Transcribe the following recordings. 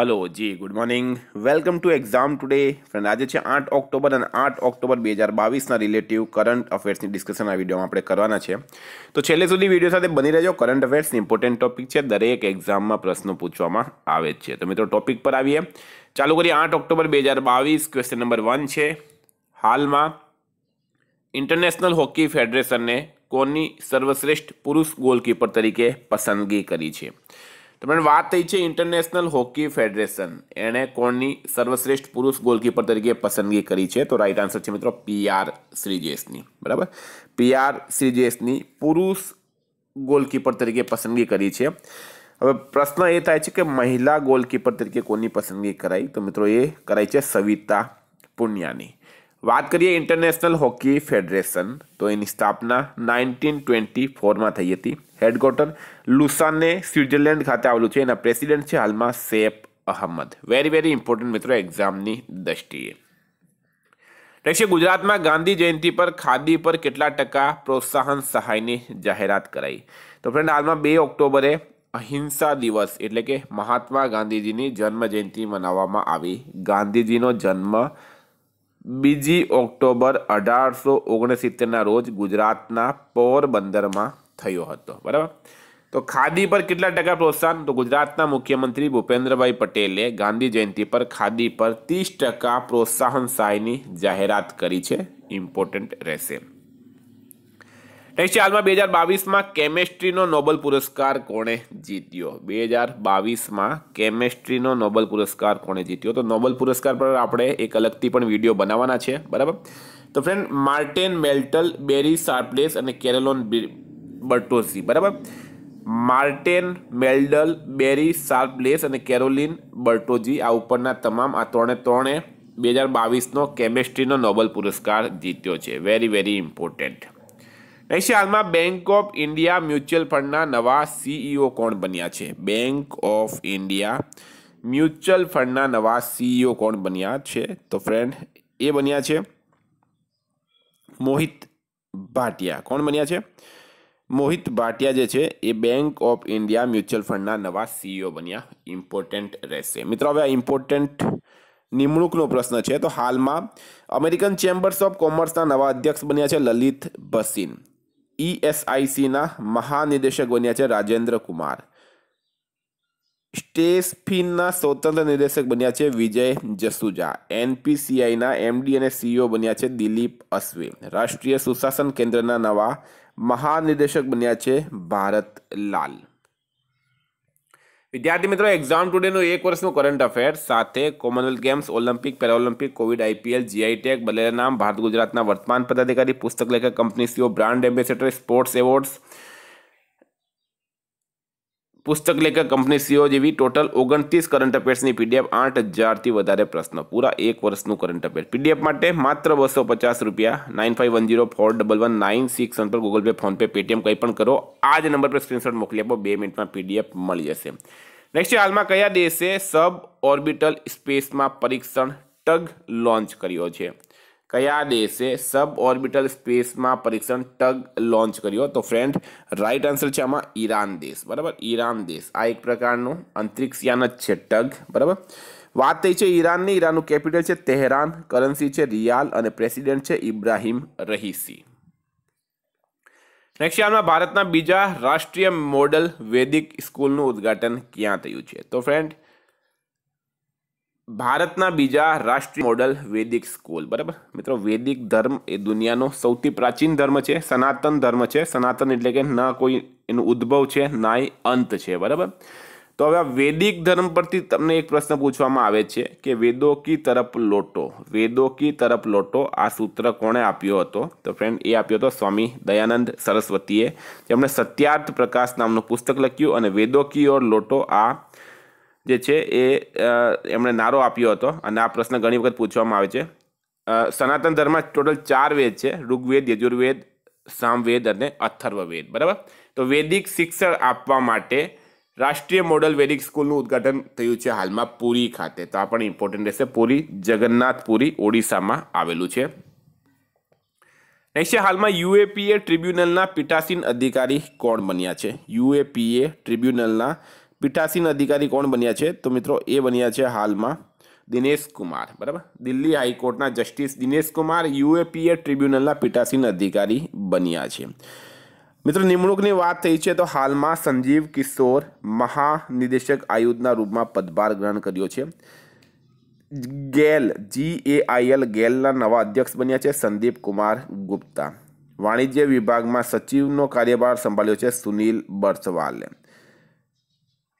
hello જી good morning welcome to exam today friend આજે છે આઠ ઓક્ટોબર અને આઠ ઓક્ટોબર બે હજાર બાવીસના રિલેટિવ કરંટ અફેર્સની ડિસ્કશન આ વિડીયોમાં આપણે કરવાના છે તો છેલ્લે સુધી વિડીયો સાથે બની રહેજો કરંટ અફેર્સ ઇમ્પોર્ટન્ટ ટોપિક છે દરેક એક્ઝામમાં પ્રશ્નો પૂછવામાં આવે જ છે તો મિત્રો ટોપિક પર આવીએ ચાલુ કરીએ આઠ ઓક્ટોબર બે હજાર બાવીસ ક્વેશ્ચન નંબર વન છે હાલમાં ઇન્ટરનેશનલ હોકી ફેડરેશનને કોની સર્વશ્રેષ્ઠ પુરુષ ગોલકીપર તરીકે પસંદગી કરી છે તો મને વાત થઈ છે ઇન્ટરનેશનલ હોકી ફેડરેશન એણે કોણની સર્વશ્રેષ્ઠ પુરુષ ગોલકીપર તરીકે પસંદગી કરી છે તો રાઈટ આન્સર છે મિત્રો પીઆર આર શ્રીજેશની બરાબર પીઆર આર શ્રીજેશની પુરુષ ગોલકીપર તરીકે પસંદગી કરી છે હવે પ્રશ્ન એ થાય છે કે મહિલા ગોલકીપર તરીકે કોની પસંદગી કરાઈ તો મિત્રો એ કરાઈ છે સવિતા પુણ્યાની વાત કરીએ ઇન્ટરનેશનલ હોકી ફેડરેશન તો એની સ્થાપના નાઇન્ટીન ટ્વેન્ટી ફોરમાં થઈ હતી હેડક્વાર્ટર લુસાને સ્વિટ્ઝરલેન્ડ ખાતે આવેલું છે એના પ્રેસિડેન્ટ છે હાલમાં શેફ અહમદ વેરી વેરી ઇમ્પોર્ટન્ટ મિત્રો એક્ઝામની દ્રષ્ટિએ નેક્સ્ટ ગુજરાતમાં ગાંધી જયંતિ પર ખાદી પર કેટલા ટકા પ્રોત્સાહન સહાયની જાહેરાત કરાઈ તો ફ્રેન્ડ હાલમાં બે ઓક્ટોબરે અહિંસા દિવસ એટલે કે મહાત્મા ગાંધીજીની જન્મ જયંતિ મનાવવામાં આવી ગાંધીજીનો જન્મ બીજી ઓક્ટોબર અઢારસો ઓગણસિત્તેરના રોજ ગુજરાતના પોરબંદરમાં થયો હતો બરાબર તો ખાદી પર કેટલા ટકા પ્રોત્સાહન તો ગુજરાતના મુખ્યમંત્રી ભૂપેન્દ્રભાઈ પટેલે ગાંધી જયંતિ પર ખાદી પર ત્રીસ ટકા પ્રોત્સાહન સહાયની જાહેરાત કરી છે ઇમ્પોર્ટન્ટ રહેશે નેક્સ્ટ હાલમાં બે હજાર બાવીસમાં કેમેસ્ટ્રીનો નોબલ પુરસ્કાર કોણે જીત્યો બે હજાર બાવીસમાં કેમેસ્ટ્રીનો નોબલ પુરસ્કાર કોણે જીત્યો તો નોબલ પુરસ્કાર પર આપણે એક અલગથી પણ વિડીયો બનાવવાના છે બરાબર તો ફ્રેન્ડ માર્ટેન મેલ્ટલ બેરી સાર્પલેસ અને કેરેલોન બર્ટોઝી બરાબર માર્ટેન મેલ્ડલ બેરી સાર્પલેસ અને કેરોલિન બર્ટોજી આ ઉપરના તમામ આ ત્રણે ત્રણે બે હજાર બાવીસનો કેમેસ્ટ્રીનો નોબલ પુરસ્કાર જીત્યો છે વેરી વેરી ઇમ્પોર્ટન્ટ રહેશે હાલમાં બેંક ઓફ ઇન્ડિયા મ્યુચ્યુઅલ ફંડના નવા સીઈઓ e કોણ બન્યા છે બેંક ઓફ ઇન્ડિયા મ્યુચ્યુઅલ ફંડના નવા સીઈઓ e કોણ બન્યા છે તો ફ્રેન્ડ એ બન્યા છે મોહિત ભાટિયા કોણ બન્યા છે મોહિત ભાટિયા જે છે એ બેંક ઓફ ઇન્ડિયા મ્યુચ્યુઅલ ફંડના નવા સીઈઓ e બન્યા ઇમ્પોર્ટન્ટ રહેશે મિત્રો હવે આ ઇમ્પોર્ટન્ટ નિમણૂકનો પ્રશ્ન છે તો હાલમાં અમેરિકન ચેમ્બર્સ ઓફ કોમર્સના નવા અધ્યક્ષ બન્યા છે લલિત ભસીન ઈએસઆઈસીના મહાનિદેશક બન્યા છે રાજેન્દ્ર કુમાર સ્ટેસફિનના સ્વતંત્ર નિર્દેશક બન્યા છે વિજય જસુજા એનપીસીઆઈના એમડી અને સીઈઓ બન્યા છે દિલીપ અશ્વી રાષ્ટ્રીય સુશાસન કેન્દ્રના નવા મહાનિર્દેશક બન્યા છે ભારત લાલ વિદ્યાર્થી મિત્રો એક્ઝામ ટુડેનું એક વર્ષનું કરંટ અફેર્સ સાથે Commonwealth Games Olympic Paralympic Covid IPL GI tag બલેરા નામ ભારત ગુજરાતના વર્તમાન પદાધિકારી પુસ્તક લેખક company CEO brand ambassador sports awards પુસ્તક લેખક કંપની સીઓ જેવી ટોટલ ઓગણત્રીસ કરંટ અફેર્સની પીડીએફ આઠ હજારથી વધારે પ્રશ્ન પૂરા એક વર્ષનું કરંટ અફેર્સ પીડીએફ માટે માત્ર બસો પચાસ રૂપિયા nine five one zero four double one nine six one પર ગૂગલ પે ફોનપે પેટીએમ કંઈ પણ કરો આ જ નંબર પર સ્ક્રીનશોટ મોકલી આપો બે મિનિટમાં પીડીએફ મળી જશે નેક્સ્ટ છે હાલમાં કયા દેશે સબ ઓર્બિટલ સ્પેસમાં પરીક્ષણ ટગ લોન્ચ કર્યો છે કયા દેશે સબ ઓર્બિટલ સ્પેસમાં પરીક્ષણ ટગ લોન્ચ કર્યો તો ફ્રેન્ડ રાઇટ આન્સર છે આમાં ઈરાન દેશ બરાબર ઈરાન દેશ આ એક પ્રકારનું અંતરિક્ષયાન જ છે ટગ બરાબર વાત થઈ છે ઈરાનની ઈરાનનું કેપિટલ છે તેહરાન કરન્સી છે રિયાલ અને પ્રેસિડેન્ટ છે ઇબ્રાહિમ રહીસી નેક્સ્ટ યારમાં ભારતના બીજા રાષ્ટ્રીય મોડલ વૈદિક સ્કૂલનું ઉદ્ઘાટન ક્યાં થયું છે તો ફ્રેન્ડ ભારતના બીજા રાષ્ટ્રીય મોડલ વેદિક સ્કૂલ બરાબર મિત્રો વેદિક ધર્મ એ દુનિયાનો સૌથી પ્રાચીન ધર્મ છે સનાતન ધર્મ છે સનાતન એટલે કે ના કોઈ એનું ઉદ્ભવ છે ના એ અંત છે બરાબર તો હવે આ વેદિક ધર્મ પરથી તમને એક પ્રશ્ન પૂછવામાં આવે છે કે વેદો કી તરફ લોટો વેદો કી તરફ લોટો આ સૂત્ર કોણે આપ્યો હતો તો ફ્રેન્ડ એ આપ્યો હતો સ્વામી દયાનંદ સરસ્વતીએ જેમણે સત્યાર્થ પ્રકાશ નામનું પુસ્તક લખ્યું અને વેદો કી ઓર લોટો આ જે છે એ એમણે નારો આપ્યો હતો અને આ પ્રશ્ન ઘણી વખત પૂછવામાં આવે છે સનાતન ધર્મમાં ટોટલ ચાર વેદ છે ઋગ્વેદ યજુર્વેદ સામવેદ અને અથર્વવેદ બરાબર તો વૈદિક શિક્ષણ આપવા માટે રાષ્ટ્રીય મોડલ વૈદિક સ્કૂલનું ઉદ્ઘાટન થયું છે હાલમાં પુરી ખાતે તો આ પણ ઇમ્પોર્ટન્ટ રહેશે પુરી જગન્નાથપુરી ઓડિશામાં આવેલું છે નેક્સ્ટ હાલમાં યુએપીએ ટ્રિબ્યુનલના પીઠાસીન અધિકારી કોણ બન્યા છે યુએપીએ ટ્રિબ્યુનલના પીઠાસીન અધિકારી કોણ બન્યા છે તો મિત્રો એ બન્યા છે હાલમાં દિનેશ કુમાર બરાબર દિલ્હી હાઈકોર્ટના જસ્ટિસ દિનેશ કુમાર યુએપીએ ટ્રિબ્યુનલના પીઠાસીન અધિકારી બન્યા છે મિત્રો નિમણૂકની વાત થઈ છે તો હાલમાં સંજીવ કિશોર મહાનિદેશક આયુધના રૂપમાં પદભાર ગ્રહણ કર્યો છે ગેલ જી એ આઈ એલ ગેલના નવા અધ્યક્ષ બન્યા છે સંદીપ કુમાર ગુપ્તા વાણિજ્ય વિભાગમાં સચિવનો કાર્યભાર સંભાળ્યો છે સુનિલ બર્સવાલે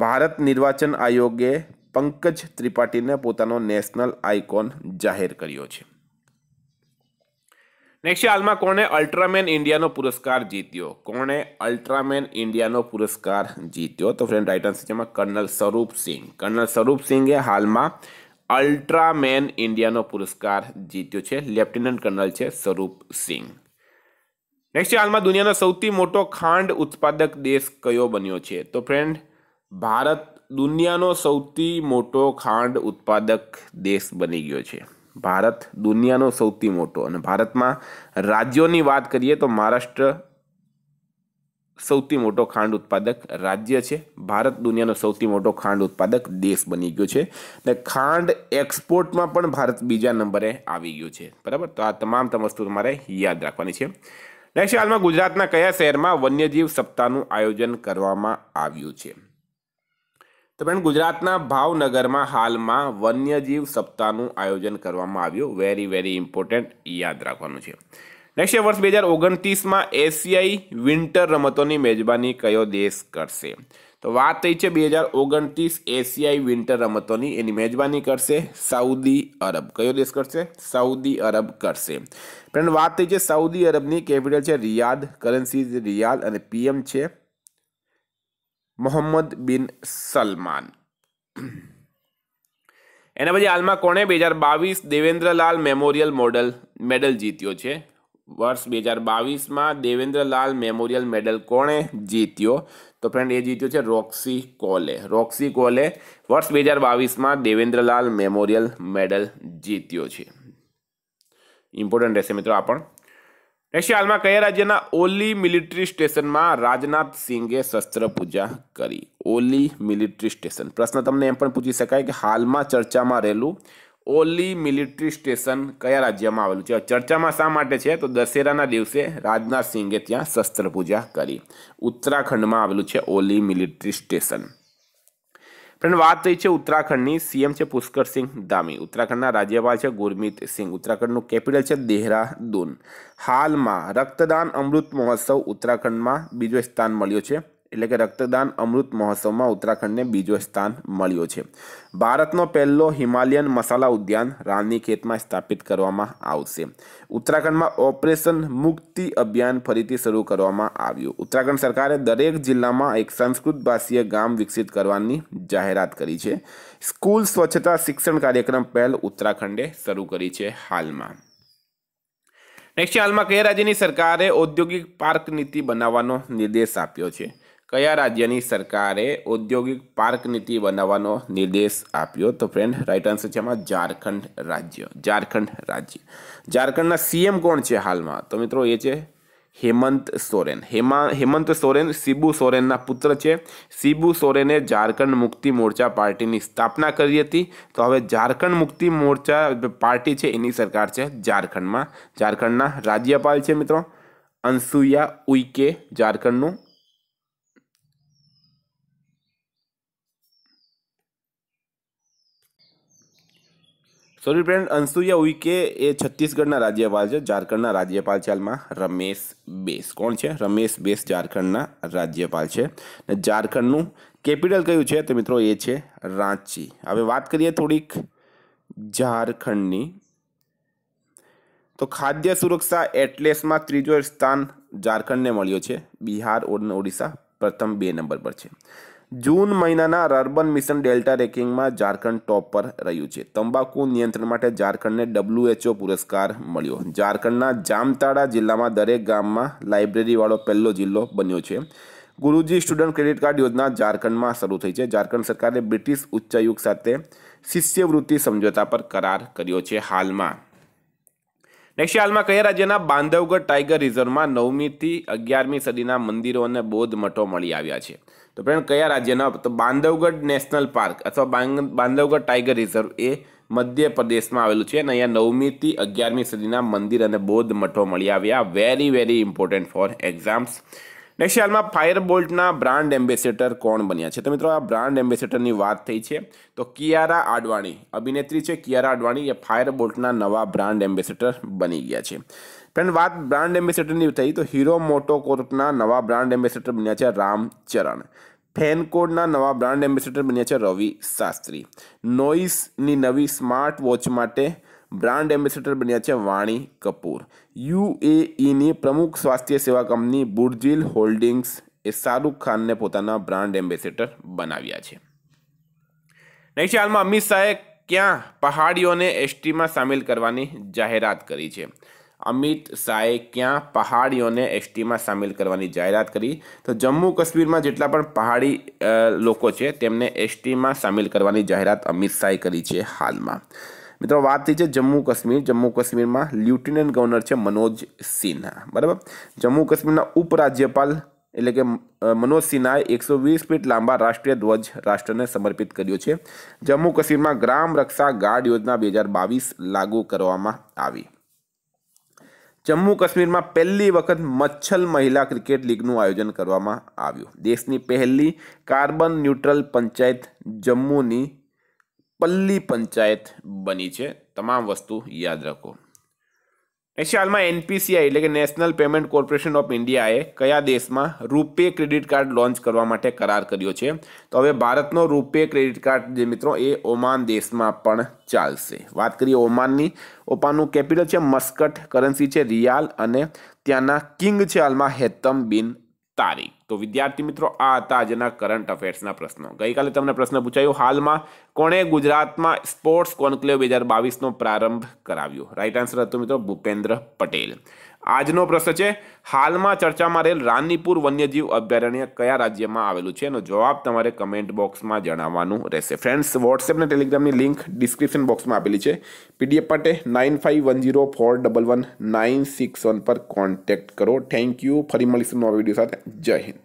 ભારત નિર્વાચન આયોગે પંકજ ત્રિપાઠીને પોતાનો નેશનલ આઇકોન જાહેર કર્યો છે નેક્સ્ટ હાલમાં કોણે અલ્ટ્રામેન ઇન્ડિયાનો પુરસ્કાર જીત્યો કોણે અલ્ટ્રામેન ઇન્ડિયાનો પુરસ્કાર જીત્યો તો ફ્રેન્ડ રાઇટ આન્સર છે એમાં કર્નલ સ્વરૂપસિંહ કર્નલ સ્વરૂપસિંહે હાલમાં અલ્ટ્રામેન ઇન્ડિયાનો પુરસ્કાર જીત્યો છે લેફ્ટનન્ટ કર્નલ છે સ્વરૂપસિંહ નેક્સ્ટ હાલમાં દુનિયાનો સૌથી મોટો ખાંડ ઉત્પાદક દેશ કયો બન્યો છે તો ફ્રેન્ડ ભારત દુનિયાનો સૌથી મોટો ખાંડ ઉત્પાદક દેશ બની ગયો છે ભારત દુનિયાનો સૌથી મોટો અને ભારતમાં રાજ્યોની વાત કરીએ તો મહારાષ્ટ્ર સૌથી મોટો ખાંડ ઉત્પાદક રાજ્ય છે ભારત દુનિયાનો સૌથી મોટો ખાંડ ઉત્પાદક દેશ બની ગયો છે અને ખાંડ એક્સપોર્ટમાં પણ ભારત બીજા નંબરે આવી ગયો છે બરાબર તો આ તમામ વસ્તુ તમારે યાદ રાખવાની છે નેક્સ્ટ હાલમાં ગુજરાતના કયા શહેરમાં વન્યજીવ સપ્તાહનું આયોજન કરવામાં આવ્યું છે તો પણ ગુજરાતના ભાવનગરમાં હાલમાં વન્યજીવ સપ્તાહનું આયોજન કરવામાં આવ્યું વેરી વેરી ઇમ્પોર્ટન્ટ યાદ રાખવાનું છે નેક્સ્ટ વર્ષ બે હજાર ઓગણત્રીસમાં એશિયાઈ વિન્ટર રમતોની મેજબાની કયો દેશ કરશે તો વાત થઈ છે બે હજાર ઓગણત્રીસ એશિયાઈ વિન્ટર રમતોની એની મેજબાની કરશે સાઉદી અરબ કયો દેશ કરશે સાઉદી અરબ કરશે ફ્રેન્ડ વાત થઈ છે સાઉદી અરબની કેપિટલ છે રિયાદ કરન્સી રિયાદ અને પીએમ છે મોહમ્મદ બિન સલમાન એના પછી હાલમાં કોણે બે હજાર બાવીસ દેવેન્દ્રલાલ મેમોરિયલ મોડલ મેડલ જીત્યો છે વર્ષ બે હજાર બાવીસમાં દેવેન્દ્રલાલ મેમોરિયલ મેડલ કોણે જીત્યો તો ફ્રેન્ડ એ જીત્યો છે રોક્સી કોલે રોક્સી કોલે વર્ષ બે હજાર બાવીસમાં દેવેન્દ્રલાલ મેમોરિયલ મેડલ જીત્યો છે ઇમ્પોર્ટન્ટ રહેશે મિત્રો આ પણ એશિયા હાલમાં કયા રાજ્યના ઓલી મિલિટરી સ્ટેશનમાં રાજનાથ સિંઘે શસ્ત્ર પૂજા કરી ઓલી મિલિટરી સ્ટેશન પ્રશ્ન તમને એમ પણ પૂછી શકાય કે હાલમાં ચર્ચામાં રહેલું ઓલી મિલિટરી સ્ટેશન કયા રાજ્યમાં આવેલું છે ચર્ચામાં શા માટે છે તો દશેરાના દિવસે રાજનાથ સિંઘે ત્યાં શસ્ત્ર પૂજા કરી ઉત્તરાખંડમાં આવેલું છે ઓલી મિલિટરી સ્ટેશન ફ્રેન્ડ વાત થઈ છે ઉત્તરાખંડની સીએમ છે પુષ્કરસિંહ ધામી ઉત્તરાખંડના રાજ્યપાલ છે ગુરમીત સિંહ ઉત્તરાખંડનું કેપિટલ છે દેહરાદૂન હાલમાં રક્તદાન અમૃત મહોત્સવ ઉત્તરાખંડમાં બીજો સ્થાન મળ્યો છે એટલે કે રક્તદાન અમૃત મહોત્સવમાં ઉત્તરાખંડને બીજો સ્થાન મળ્યો છે ભારતનો પહેલો હિમાલયન મસાલા ઉદ્યાન રાનીખેતમાં સ્થાપિત કરવામાં આવશે ઉત્તરાખંડમાં ઓપરેશન મુક્તિ અભિયાન ફરીથી શરૂ કરવામાં આવ્યું ઉત્તરાખંડ સરકારે દરેક જિલ્લામાં એક સંસ્કૃત ભાષીય ગામ વિકસિત કરવાની જાહેરાત કરી છે સ્કૂલ સ્વચ્છતા શિક્ષણ કાર્યક્રમ પહેલ ઉત્તરાખંડે શરૂ કરી છે હાલમાં નેક્સ્ટ હાલમાં કયા રાજ્યની સરકારે ઔદ્યોગિક પાર્ક નીતિ બનાવવાનો નિર્દેશ આપ્યો છે કયા રાજ્યની સરકારે ઔદ્યોગિક પાર્ક નીતિ બનાવવાનો નિર્દેશ આપ્યો તો ફ્રેન્ડ રાઈટ આન્સર છે એમાં ઝારખંડ રાજ્ય ઝારખંડ રાજ્ય ઝારખંડના સીએમ કોણ છે હાલમાં તો મિત્રો એ છે હેમંત સોરેન હેમા હેમંત સોરેન શિબુ સોરેનના પુત્ર છે શિબુ સોરેને ઝારખંડ મુક્તિ મોરચા પાર્ટીની સ્થાપના કરી હતી તો હવે ઝારખંડ મુક્તિ મોરચા પાર્ટી છે એની સરકાર છે ઝારખંડમાં ઝારખંડના રાજ્યપાલ છે મિત્રો અનસુયા ઉઈકે ઝારખંડનું સ્વરૂપ અંસુયા ઉઈકે એ છત્તીસગઢના રાજ્યપાલ છે ઝારખંડના રાજ્યપાલ છે હાલમાં રમેશ બેસ કોણ છે રમેશ બેસ ઝારખંડના રાજ્યપાલ છે ને ઝારખંડનું કેપિટલ કયું છે તો મિત્રો એ છે રાંચી હવે વાત કરીએ થોડીક ઝારખંડની તો ખાદ્ય સુરક્ષા એટલેસમાં ત્રીજો સ્થાન ઝારખંડને મળ્યો છે બિહાર ઓડિશા પ્રથમ બે નંબર પર છે જૂન મહિનાના અર્બન મિશન ડેલ્ટા રેકિંગમાં ઝારખંડ ટોપ પર રહ્યું છે તંબાકુ નિયંત્રણ માટે ઝારખંડને ડબ્લ્યુએચઓ પુરસ્કાર મળ્યો ઝારખંડના જામતાડા જિલ્લામાં દરેક ગામમાં લાઇબ્રેરીવાળો પહેલો જિલ્લો બન્યો છે ગુરુજી સ્ટુડન્ટ ક્રેડિટ કાર્ડ યોજના ઝારખંડમાં શરૂ થઈ છે ઝારખંડ સરકારે બ્રિટિશ ઉચ્ચાયુક્ત સાથે શિષ્યવૃત્તિ સમજોતા પર કરાર કર્યો છે હાલમાં નેક્સ્ટ હાલમાં કયા રાજ્યના બાંધવગઢ ટાઈગર રિઝર્વમાં નવમીથી અગિયારમી સદીના મંદિરો અને બૌદ્ધ મઠો મળી આવ્યા છે તો ફ્રેન્ડ કયા રાજ્યના તો બાંધવગઢ નેશનલ પાર્ક અથવા બાંધવગઢ ટાઈગર રિઝર્વ એ મધ્ય પ્રદેશમાં આવેલું છે અને અહીંયા નવમીથી અગિયારમી સુધીના મંદિર અને બૌદ્ધ મઠો મળી આવ્યા very very important for exams next હાલમાં ફાયર બોલ્ટના બ્રાન્ડ એમ્બેસેડર કોણ બન્યા છે તો મિત્રો આ બ્રાન્ડ એમ્બેસેડરની વાત થઈ છે તો કિયારા આડવાણી અભિનેત્રી છે કિયારા આડવાણી એ ફાયર બોલ્ટના નવા બ્રાન્ડ એમ્બેસેડર બની ગયા છે ફ્રેન્ડ વાત બ્રાન્ડ એમ્બેસેડરની થઈ તો હીરો મોટો કોર્પના નવા બ્રાન્ડ એમ્બેસેડર બન્યા છે રામ ચરણ ફેનકોડના નવા બ્રાન્ડ એમ્બેસેડર બન્યા છે રવિ શાસ્ત્રી નોઇસની નવી સ્માર્ટ વોચ માટે બ્રાન્ડ એમ્બેસેડર બન્યા છે વાણી કપૂર યુએઈની e પ્રમુખ સ્વાસ્થ્ય સેવા કંપની બુર્જિલ હોલ્ડિંગ્સ એ શાહરૂખ ખાનને પોતાના બ્રાન્ડ એમ્બેસેડર બનાવ્યા છે નેક્સ્ટ હાલમાં અમિત શાહે ક્યાં પહાડીઓને એસટીમાં સામેલ કરવાની જાહેરાત કરી છે અમિત શાહે ક્યાં પહાડીઓને એસટીમાં સામેલ કરવાની જાહેરાત કરી તો જમ્મુ કાશ્મીરમાં જેટલા પણ પહાડી લોકો છે તેમને એસટીમાં સામેલ કરવાની જાહેરાત અમિત શાહે કરી છે હાલમાં મિત્રો વાત થઈ છે જમ્મુ કાશ્મીર જમ્મુ કાશ્મીરમાં લ્યુટિનન્ટ ગવર્નર છે મનોજ સિન્હા બરાબર જમ્મુ કાશ્મીરના ઉપરાજ્યપાલ એટલે કે મનોજ સિન્હાએ એકસો વીસ ફીટ લાંબા રાષ્ટ્રીય ધ્વજ રાષ્ટ્રને સમર્પિત કર્યો છે જમ્મુ કાશ્મીરમાં ગ્રામ રક્ષા ગાર્ડ યોજના બે હજાર બાવીસ લાગુ કરવામાં આવી જમ્મુ કાશ્મીરમાં પહેલી વખત મચ્છલ મહિલા ક્રિકેટ લીગનું આયોજન કરવામાં આવ્યું દેશની પહેલી કાર્બન ન્યુટ્રલ પંચાયત જમ્મુની પલ્લી પંચાયત બની છે તમામ વસ્તુ યાદ રાખો એશિયા હાલમાં એનપીસીઆઈ એટલે કે નેશનલ પેમેન્ટ કોર્પોરેશન ઓફ ઇન્ડિયાએ કયા દેશમાં રૂપે ક્રેડિટ કાર્ડ લોન્ચ કરવા માટે કરાર કર્યો છે તો હવે ભારતનો રૂપે ક્રેડિટ કાર્ડ જે મિત્રો એ ઓમાન દેશમાં પણ ચાલશે વાત કરીએ ઓમાનની ઓમાનનું કેપિટલ છે મસ્કટ કરન્સી છે રિયાલ અને ત્યાંના કિંગ છે હાલમાં હેતમ બિન તારીખ તો વિદ્યાર્થી મિત્રો આ હતા આજના કરંટ અફેર્સના પ્રશ્નો ગઈકાલે તમને પ્રશ્ન પૂછાયો હાલમાં કોણે ગુજરાતમાં સ્પોર્ટ્સ કોન્ક્લેવ બે હજાર બાવીસનો પ્રારંભ કરાવ્યો રાઈટ આન્સર હતો મિત્રો ભૂપેન્દ્ર પટેલ આજનો પ્રશ્ન છે હાલમાં ચર્ચામાં રહેલ રાનીપુર વન્યજીવ અભયારણ્ય કયા રાજ્યમાં આવેલું છે એનો જવાબ તમારે કમેન્ટ બોક્સમાં જણાવવાનું રહેશે ફ્રેન્ડ્સ વોટ્સએપ અને ટેલિગ્રામની લિંક ડિસ્ક્રિપ્શન બોક્સમાં આપેલી છે પીડીએફ માટે nine five one zero four double one nine six one પર કોન્ટેક્ટ કરો થેન્ક યુ ફરી મળીશું નવા વિડીયો સાથે જય હિન્દ